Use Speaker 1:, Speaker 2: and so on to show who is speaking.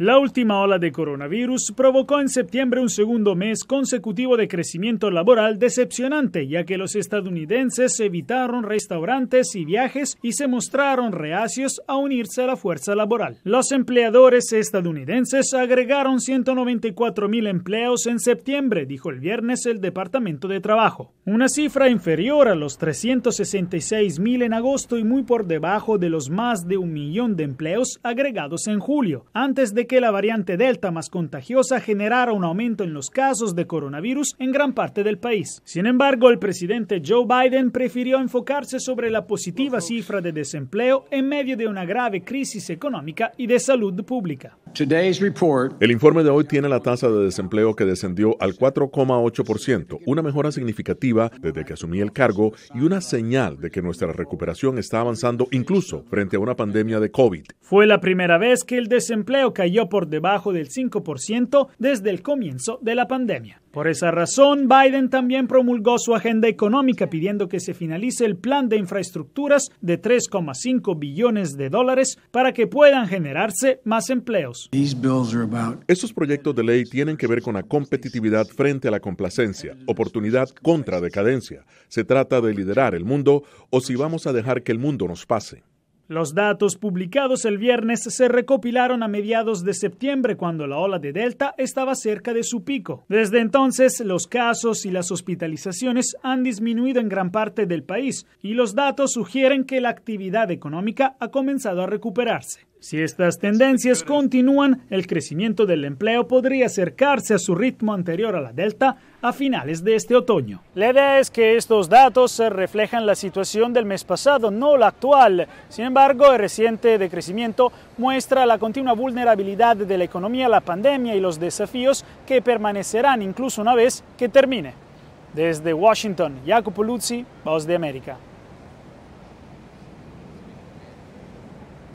Speaker 1: La última ola de coronavirus provocó en septiembre un segundo mes consecutivo de crecimiento laboral decepcionante, ya que los estadounidenses evitaron restaurantes y viajes y se mostraron reacios a unirse a la fuerza laboral. Los empleadores estadounidenses agregaron 194 mil empleos en septiembre, dijo el viernes el Departamento de Trabajo, una cifra inferior a los 366 mil en agosto y muy por debajo de los más de un millón de empleos agregados en julio, antes de que la variante Delta más contagiosa generara un aumento en los casos de coronavirus en gran parte del país. Sin embargo, el presidente Joe Biden prefirió enfocarse sobre la positiva cifra de desempleo en medio de una grave crisis económica y de salud pública.
Speaker 2: El informe de hoy tiene la tasa de desempleo que descendió al 4,8%, una mejora significativa desde que asumí el cargo y una señal de que nuestra recuperación está avanzando incluso frente a una pandemia de COVID. Fue la primera vez que
Speaker 1: el desempleo cayó por debajo del 5% desde el comienzo de la pandemia. Por esa razón, Biden también promulgó su agenda económica pidiendo que se finalice el plan de infraestructuras de 3,5 billones de dólares para que puedan generarse más empleos.
Speaker 2: Estos proyectos de ley tienen que ver con la competitividad frente a la complacencia, oportunidad contra decadencia. Se trata de liderar el mundo o si vamos a dejar que el mundo nos pase.
Speaker 1: Los datos publicados el viernes se recopilaron a mediados de septiembre cuando la ola de Delta estaba cerca de su pico. Desde entonces, los casos y las hospitalizaciones han disminuido en gran parte del país y los datos sugieren que la actividad económica ha comenzado a recuperarse. Si estas tendencias continúan, el crecimiento del empleo podría acercarse a su ritmo anterior a la delta a finales de este otoño. La idea es que estos datos reflejan la situación del mes pasado, no la actual. Sin embargo, el reciente decrecimiento muestra la continua vulnerabilidad de la economía a la pandemia y los desafíos que permanecerán incluso una vez que termine. Desde Washington, Jacopo Luzzi, Voz de América.